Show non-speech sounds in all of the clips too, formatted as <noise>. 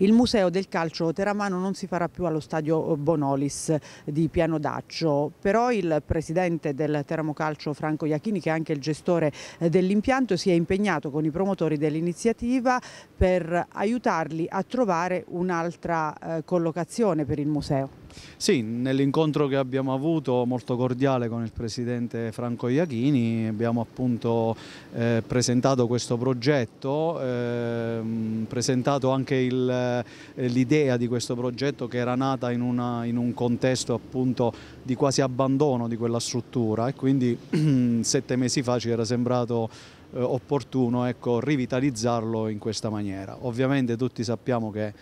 Il museo del calcio teramano non si farà più allo stadio Bonolis di Piano Daccio, però il presidente del Teramo Calcio Franco Iachini, che è anche il gestore eh, dell'impianto, si è impegnato con i promotori dell'iniziativa per aiutarli a trovare un'altra eh, collocazione per il museo. Sì, nell'incontro che abbiamo avuto molto cordiale con il presidente Franco Iachini abbiamo appunto eh, presentato questo progetto, eh, presentato anche eh, l'idea di questo progetto che era nata in, una, in, un contesto appunto di quasi abbandono di quella struttura e quindi <clears throat> sette mesi fa ci era sembrato eh, opportuno ecco, rivitalizzarlo in questa maniera. Ovviamente tutti sappiamo che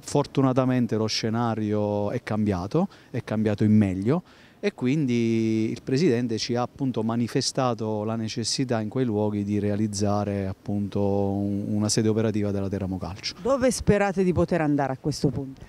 Fortunatamente lo scenario è cambiato, è cambiato in meglio e quindi il Presidente ci ha appunto manifestato la necessità in quei luoghi di realizzare appunto una sede operativa della Teramo Calcio. Dove sperate di poter andare a questo punto?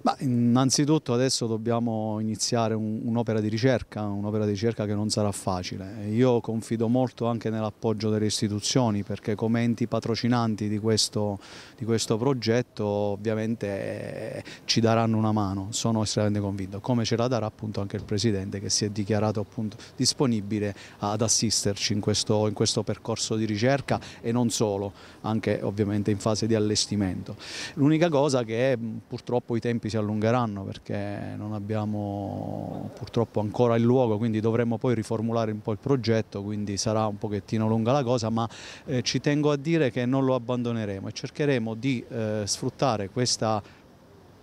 Beh, innanzitutto adesso dobbiamo iniziare un'opera di ricerca, un'opera di ricerca che non sarà facile. Io confido molto anche nell'appoggio delle istituzioni perché come enti patrocinanti di questo, di questo progetto ovviamente eh, ci daranno una mano, sono estremamente convinto, come ce la darà appunto anche il Presidente che si è dichiarato appunto disponibile ad assisterci in questo, in questo percorso di ricerca e non solo, anche ovviamente in fase di allestimento. L'unica cosa che è, purtroppo i tempi si allungheranno perché non abbiamo purtroppo ancora il luogo, quindi dovremo poi riformulare un po' il progetto, quindi sarà un pochettino lunga la cosa, ma eh, ci tengo a dire che non lo abbandoneremo e cercheremo di eh, sfruttare questa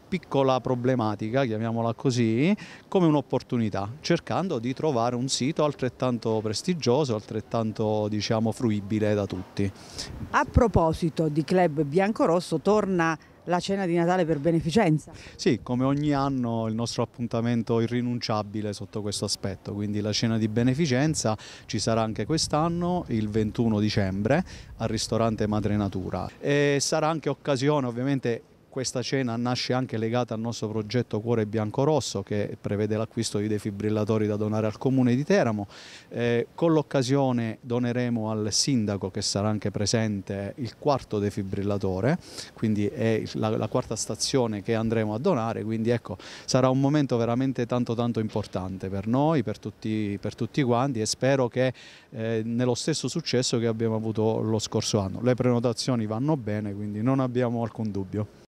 piccola problematica, chiamiamola così, come un'opportunità, cercando di trovare un sito altrettanto prestigioso, altrettanto diciamo, fruibile da tutti. A proposito di Club Biancorosso, torna la cena di Natale per beneficenza. Sì, come ogni anno il nostro appuntamento irrinunciabile sotto questo aspetto, quindi la cena di beneficenza ci sarà anche quest'anno il 21 dicembre al ristorante Madre Natura e sarà anche occasione ovviamente questa cena nasce anche legata al nostro progetto Cuore Bianco Rosso che prevede l'acquisto di defibrillatori da donare al Comune di Teramo. Eh, con l'occasione doneremo al sindaco che sarà anche presente il quarto defibrillatore, quindi è la, la quarta stazione che andremo a donare, quindi ecco sarà un momento veramente tanto tanto importante per noi, per tutti, per tutti quanti e spero che eh, nello stesso successo che abbiamo avuto lo scorso anno. Le prenotazioni vanno bene, quindi non abbiamo alcun dubbio.